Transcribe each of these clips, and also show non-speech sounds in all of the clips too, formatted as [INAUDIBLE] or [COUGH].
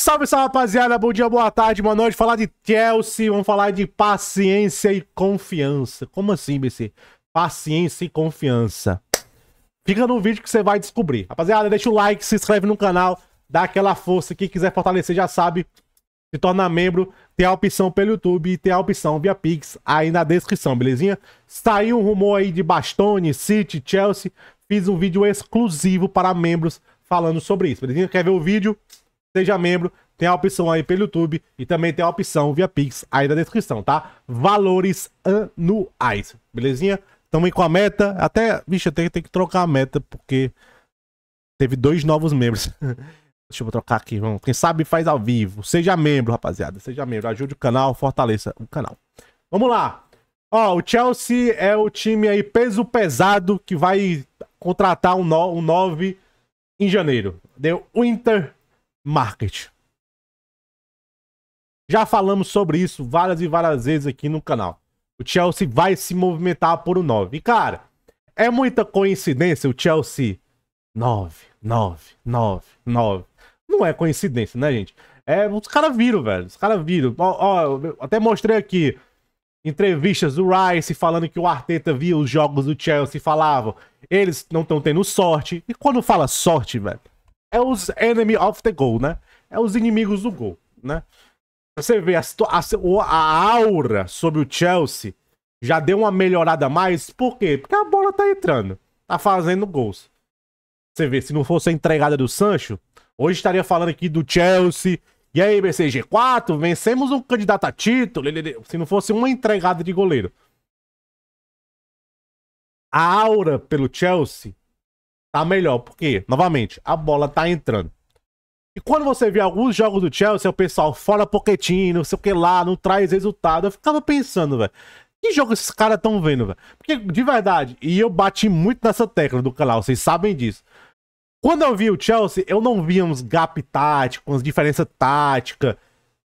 Salve, salve, rapaziada. Bom dia, boa tarde, boa noite. Falar de Chelsea, vamos falar de paciência e confiança. Como assim, BC? Paciência e confiança. Fica no vídeo que você vai descobrir. Rapaziada, deixa o like, se inscreve no canal, dá aquela força. Quem quiser fortalecer já sabe, se torna membro, tem a opção pelo YouTube e tem a opção via Pix aí na descrição, belezinha? Saiu um rumor aí de Bastone, City, Chelsea. Fiz um vídeo exclusivo para membros falando sobre isso, belezinha? Quer ver o vídeo? seja membro, tem a opção aí pelo YouTube e também tem a opção via Pix aí na descrição, tá? Valores anuais, belezinha? Tamo com a meta, até, vixe tem tenho, que trocar a meta porque teve dois novos membros. [LAUGHS] Deixa eu trocar aqui, vamos. Quem sabe faz ao vivo. Seja membro, rapaziada. Seja membro. Ajude o canal, fortaleça o canal. Vamos lá. Ó, o Chelsea é o time aí peso pesado que vai contratar um 9 no, um nove em janeiro. Deu Inter market. Já falamos sobre isso várias e várias vezes aqui no canal. O Chelsea vai se movimentar por um 9. E, cara, é muita coincidência o Chelsea 9, 9, 9, 9. Não é coincidência, né, gente? É, os caras viram, velho. Os caras viram. Ó, ó, até mostrei aqui entrevistas do Rice falando que o Arteta via os jogos do Chelsea e falava, eles não estão tendo sorte. E quando fala sorte, velho, é os enemy of the goal, né? É os inimigos do gol, né? Você vê, a, a, a aura sobre o Chelsea já deu uma melhorada a mais. Por quê? Porque a bola tá entrando. Tá fazendo gols. Você vê, se não fosse a entregada do Sancho, hoje estaria falando aqui do Chelsea. E aí, BCG4, vencemos um candidato a título. Se não fosse uma entregada de goleiro. A aura pelo Chelsea tá melhor. Porque, novamente, a bola tá entrando. E quando você vê alguns jogos do Chelsea, é o pessoal fora Pochettino, não sei o que lá, não traz resultado. Eu ficava pensando, velho, que jogo esses caras estão vendo, velho? Porque, de verdade, e eu bati muito nessa tecla do canal, vocês sabem disso. Quando eu vi o Chelsea, eu não via uns gap táticos, umas diferença tática.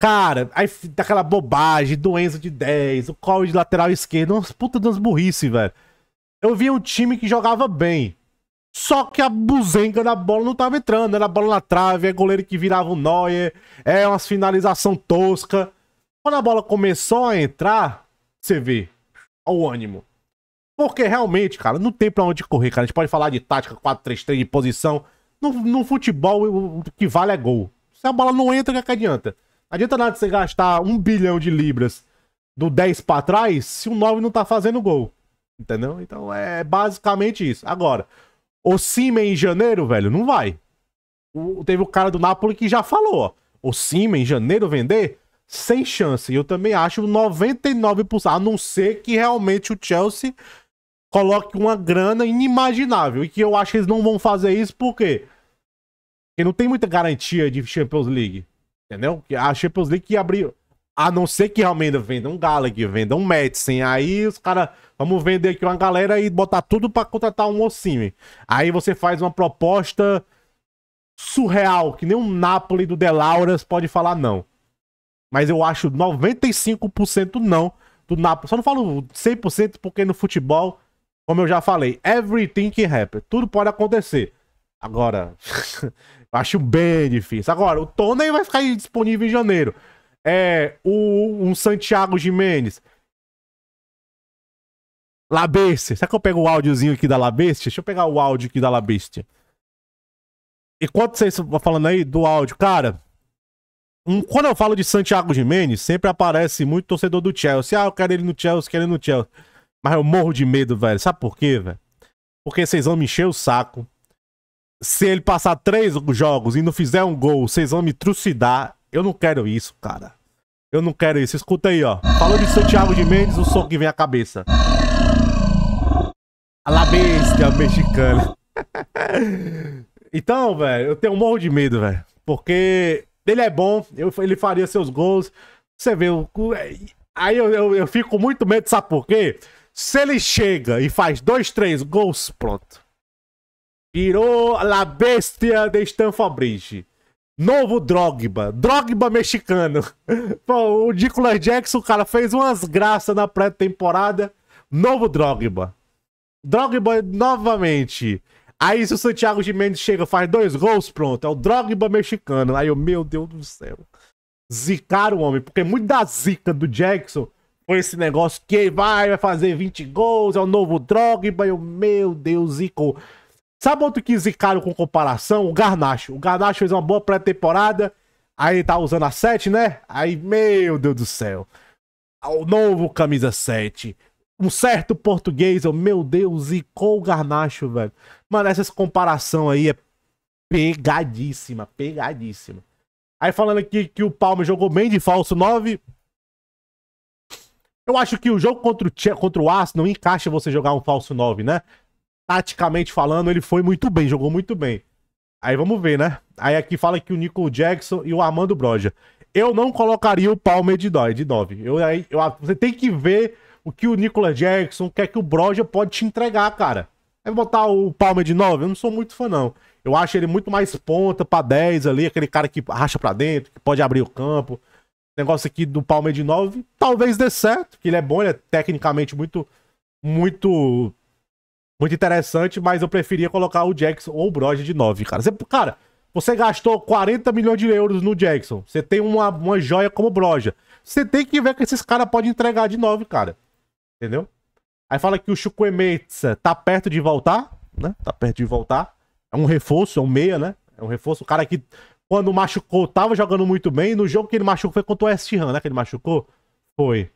Cara, aí daquela bobagem, doença de 10, o call de lateral esquerdo, umas puta das burrice, velho. Eu via um time que jogava bem, só que a buzenga da bola não tava entrando. Era né? a bola na trave, é goleiro que virava o Neuer, é umas finalização tosca. Quando a bola começou a entrar, você vê o ânimo. Porque realmente, cara, não tem pra onde correr, cara. A gente pode falar de tática, 4-3-3, de posição. No, no futebol, o que vale é gol. Se a bola não entra, o que, é adianta? Não adianta nada você gastar um bilhão de libras do 10 para trás se o 9 não tá fazendo gol. Entendeu? Então é basicamente isso. Agora, o Simen em janeiro, velho, não vai. O, teve o cara do Napoli que já falou, ó. O Simen em janeiro vender, sem chance. Eu também acho 99%, a não ser que realmente o Chelsea coloque uma grana inimaginável. E que eu acho que eles não vão fazer isso porque porque não tem muita garantia de Champions League. Entendeu? A Champions League que abriu a não ser que realmente venda um Gallagher, venda um Madison. Aí os caras, vamos vender aqui uma galera e botar tudo para contratar um Ossime. Aí você faz uma proposta surreal, que nem um Napoli do De Lauras pode falar não. Mas eu acho 95% não do Napoli. Só não falo 100% porque no futebol, como eu já falei, everything can happen. Tudo pode acontecer. Agora, [LAUGHS] acho bem difícil. Agora, o Tony vai ficar disponível em janeiro é, o, um Santiago Jimenez. Labeste. Será que eu pego o áudiozinho aqui da Labeste? Deixa eu pegar o áudio aqui da Labeste. Enquanto vocês estão falando aí do áudio, cara, um, quando eu falo de Santiago Jimenez, sempre aparece muito torcedor do Chelsea. Ah, eu quero ele no Chelsea, quero ele no Chelsea. Mas eu morro de medo, velho. Sabe por quê, velho? Porque vocês vão me encher o saco. Se ele passar três jogos e não fizer um gol, vocês vão me trucidar. Eu não quero isso, cara. Eu não quero isso. Escuta aí, ó. Falou de Santiago de Mendes, o som que vem à cabeça. A la bestia mexicana. [LAUGHS] então, velho, eu tenho um morro de medo, velho. Porque ele é bom, eu, ele faria seus gols. Você vê, o. É, aí eu, eu, eu fico muito medo, sabe por quê? Se ele chega e faz dois, três gols, pronto. Virou a la bestia de Stanford Bridge. Novo Drogba. Drogba mexicano. [LAUGHS] o Nicolas Jackson, cara, fez umas graças na pré-temporada. Novo Drogba. Drogba novamente. Aí se o Santiago de Mendes chega, faz dois gols, pronto. É o Drogba mexicano. Aí eu, meu Deus do céu. Zicaram o homem, porque muito da zica do Jackson foi esse negócio que vai, vai fazer 20 gols, é o novo Drogba. E eu, meu Deus, zicou. Sabe outro que zicaram com comparação? O Garnacho. O Garnacho fez uma boa pré-temporada, aí tá usando a 7, né? Aí, meu Deus do céu. O novo camisa 7. Um certo português, oh, meu Deus, zicou o Garnacho, velho. Mano, essa comparação aí é pegadíssima, pegadíssima. Aí falando aqui que o Palme jogou bem de falso 9. Eu acho que o jogo contra o, contra o Arsenal encaixa você jogar um falso 9, né? taticamente falando, ele foi muito bem, jogou muito bem. Aí vamos ver, né? Aí aqui fala que o Nico Jackson e o Armando Broja. Eu não colocaria o Palmer de 9. Eu, aí, eu, você tem que ver o que o Nicolas Jackson quer é que o Broja pode te entregar, cara. Aí botar o Palmer de 9, eu não sou muito fã, não. Eu acho ele muito mais ponta pra 10 ali, aquele cara que racha pra dentro, que pode abrir o campo. Negócio aqui do Palmer de 9, talvez dê certo, que ele é bom, ele é tecnicamente muito, muito muito interessante, mas eu preferia colocar o Jackson ou o Broja de 9, cara. Você, cara, você gastou 40 milhões de euros no Jackson. Você tem uma, uma joia como Broja. Você tem que ver que esses caras podem entregar de 9, cara. Entendeu? Aí fala que o Chukwemetsa tá perto de voltar, né? Tá perto de voltar. É um reforço, é um meia, né? É um reforço. O cara que, quando machucou, tava jogando muito bem. No jogo que ele machucou foi contra o West Ham, né? Que ele machucou. Foi.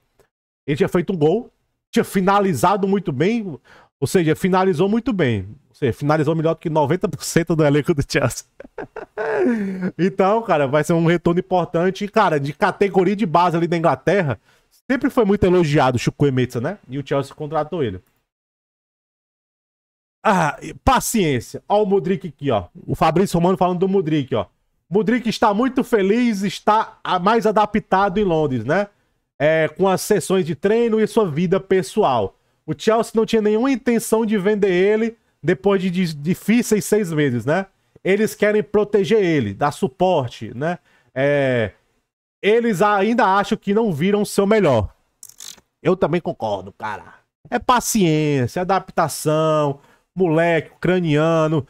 Ele tinha feito um gol. Tinha finalizado muito bem. Ou seja, finalizou muito bem. Ou seja, finalizou melhor do que 90% do elenco do Chelsea. [LAUGHS] então, cara, vai ser um retorno importante. E, cara, de categoria de base ali da Inglaterra, sempre foi muito elogiado o Chukwuemetse, né? E o Chelsea contratou ele. Ah, paciência. Ó o Modric aqui, ó. O Fabrício Romano falando do Modric, ó. Modric está muito feliz, está mais adaptado em Londres, né? É, com as sessões de treino e sua vida pessoal. O Chelsea não tinha nenhuma intenção de vender ele depois de difíceis seis meses, né? Eles querem proteger ele, dar suporte, né? É... Eles ainda acham que não viram o seu melhor. Eu também concordo, cara. É paciência, adaptação, moleque, ucraniano,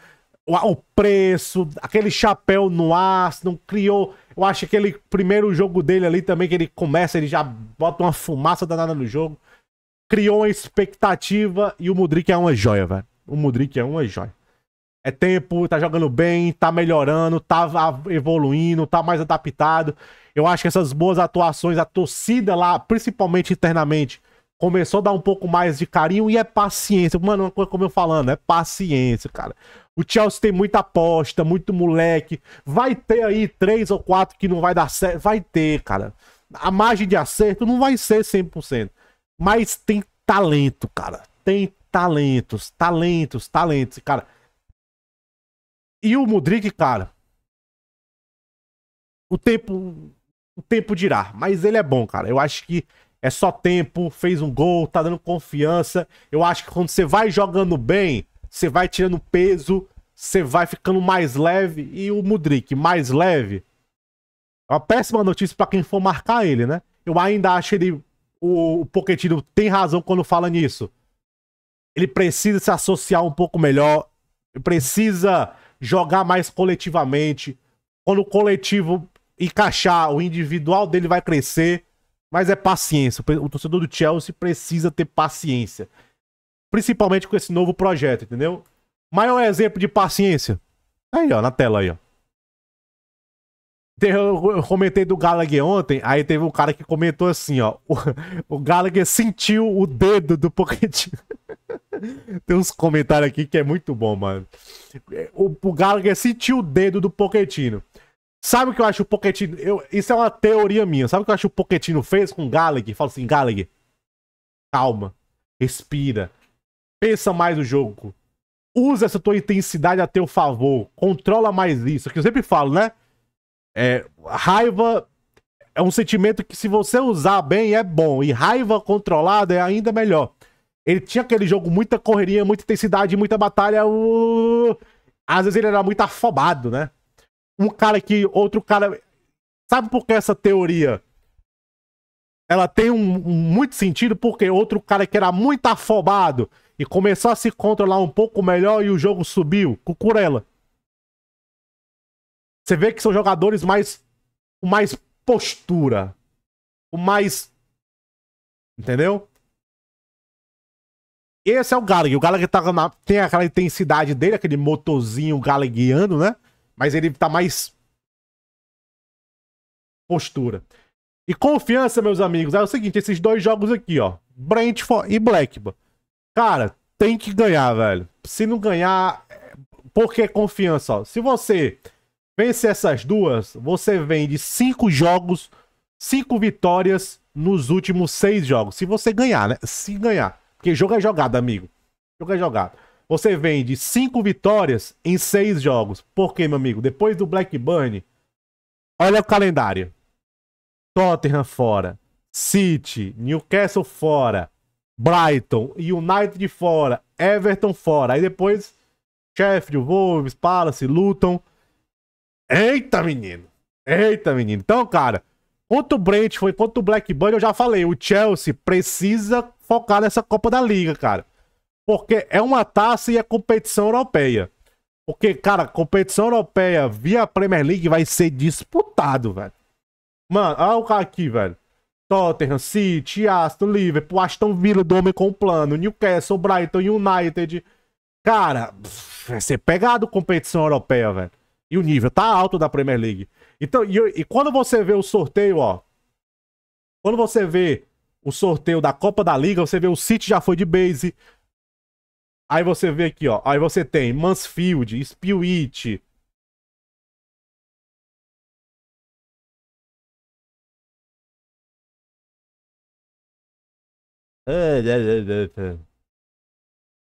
o preço, aquele chapéu no ar, não criou. Eu acho que aquele primeiro jogo dele ali também, que ele começa, ele já bota uma fumaça danada no jogo criou uma expectativa e o Mudrik é uma joia, velho. O Mudrik é uma joia. É tempo, tá jogando bem, tá melhorando, tá evoluindo, tá mais adaptado. Eu acho que essas boas atuações, a torcida lá, principalmente internamente, começou a dar um pouco mais de carinho e é paciência. Mano, uma como eu falando, é paciência, cara. O Chelsea tem muita aposta, muito moleque. Vai ter aí três ou quatro que não vai dar certo. Vai ter, cara. A margem de acerto não vai ser 100%. Mas tem talento, cara. Tem talentos, talentos, talentos, cara. E o Mudrik, cara. O tempo. O tempo dirá. Mas ele é bom, cara. Eu acho que é só tempo. Fez um gol, tá dando confiança. Eu acho que quando você vai jogando bem, você vai tirando peso, você vai ficando mais leve. E o Mudrik, mais leve. É uma péssima notícia para quem for marcar ele, né? Eu ainda acho ele o Poquetino tem razão quando fala nisso. Ele precisa se associar um pouco melhor, precisa jogar mais coletivamente. Quando o coletivo encaixar, o individual dele vai crescer, mas é paciência. O torcedor do Chelsea precisa ter paciência, principalmente com esse novo projeto, entendeu? Maior exemplo de paciência. Tá aí, ó, na tela aí, ó. Eu comentei do Gallagher ontem, aí teve um cara que comentou assim, ó. O, o Gallagher sentiu o dedo do Pocketinho [LAUGHS] Tem uns comentários aqui que é muito bom, mano. O, o Gallagher sentiu o dedo do Pocketinho Sabe o que eu acho o Pocketinho Eu, isso é uma teoria minha. Sabe o que eu acho o Pocketinho fez com o Gallagher? Fala assim, Gallagher, calma, respira, pensa mais no jogo, usa essa tua intensidade a teu favor, controla mais isso. É que eu sempre falo, né? É, raiva é um sentimento que, se você usar bem, é bom. E raiva controlada é ainda melhor. Ele tinha aquele jogo, muita correria, muita intensidade, muita batalha. Uh... Às vezes ele era muito afobado, né? Um cara que. Outro cara. Sabe por que essa teoria? Ela tem um, um muito sentido, porque outro cara que era muito afobado e começou a se controlar um pouco melhor e o jogo subiu. Cucurella. Você vê que são jogadores mais. com mais postura. Com mais. Entendeu? Esse é o Gallagher. O Gallagher tá na, tem aquela intensidade dele, aquele motorzinho gallagheando, né? Mas ele tá mais. postura. E confiança, meus amigos, é o seguinte: esses dois jogos aqui, ó. Brentford e Blackburn. Cara, tem que ganhar, velho. Se não ganhar. Por que confiança, ó? Se você Vence essas duas, você vende cinco jogos, cinco vitórias nos últimos seis jogos. Se você ganhar, né? Se ganhar. Porque jogo é jogado, amigo. Jogo é jogado. Você vende cinco vitórias em seis jogos. Por quê, meu amigo? Depois do Blackburn, olha o calendário. Tottenham fora. City, Newcastle fora. Brighton, United fora. Everton fora. Aí depois, Sheffield, Wolves, Palace, Luton. Eita, menino. Eita, menino. Então, cara, quanto o Brent foi, quanto o Blackburn, eu já falei, o Chelsea precisa focar nessa Copa da Liga, cara. Porque é uma taça e é competição europeia. Porque, cara, competição europeia via Premier League vai ser disputado, velho. Mano, olha o cara aqui, velho. Tottenham, City, Aston, Liverpool, Aston Villa, Dome com plano, Newcastle, Brighton, United. Cara, vai ser pegado competição europeia, velho. E o nível tá alto da Premier League. Então, e, e quando você vê o sorteio, ó. Quando você vê o sorteio da Copa da Liga, você vê o City já foi de base. Aí você vê aqui, ó. Aí você tem Mansfield, Spirit.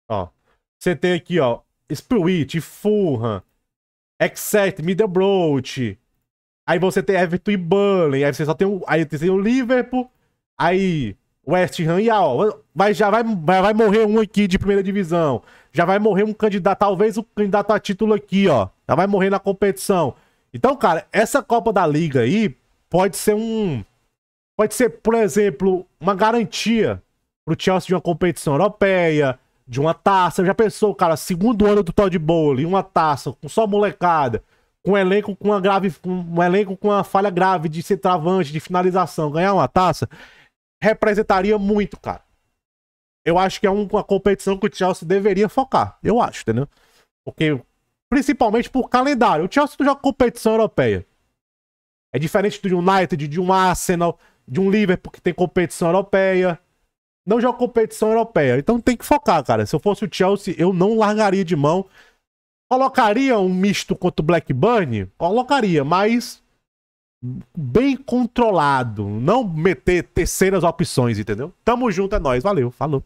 Ó. Você tem aqui, ó. Spirit, Fulham except Middlebrough. Aí você tem Everton e Burnley. Aí você só tem o, aí tem o Liverpool. Aí West Ham e Al. Mas já vai, vai, vai morrer um aqui de primeira divisão. Já vai morrer um candidato, talvez o um candidato a título aqui, ó. Já vai morrer na competição. Então, cara, essa Copa da Liga aí pode ser um. Pode ser, por exemplo, uma garantia pro Chelsea de uma competição europeia de uma taça. Já pensou, cara, segundo ano do Todd Bowling, uma taça, com só molecada, com um elenco com uma grave, um elenco com uma falha grave de centroavante, de finalização, ganhar uma taça, representaria muito, cara. Eu acho que é uma competição que o Chelsea deveria focar. Eu acho, entendeu? Porque, principalmente por calendário. O Chelsea joga competição europeia. É diferente do United, de um Arsenal, de um Liverpool que tem competição europeia não joga competição europeia. Então tem que focar, cara. Se eu fosse o Chelsea, eu não largaria de mão. Colocaria um misto contra o Blackburn? Colocaria, mas bem controlado. Não meter terceiras opções, entendeu? Tamo junto, é nóis. Valeu, falou.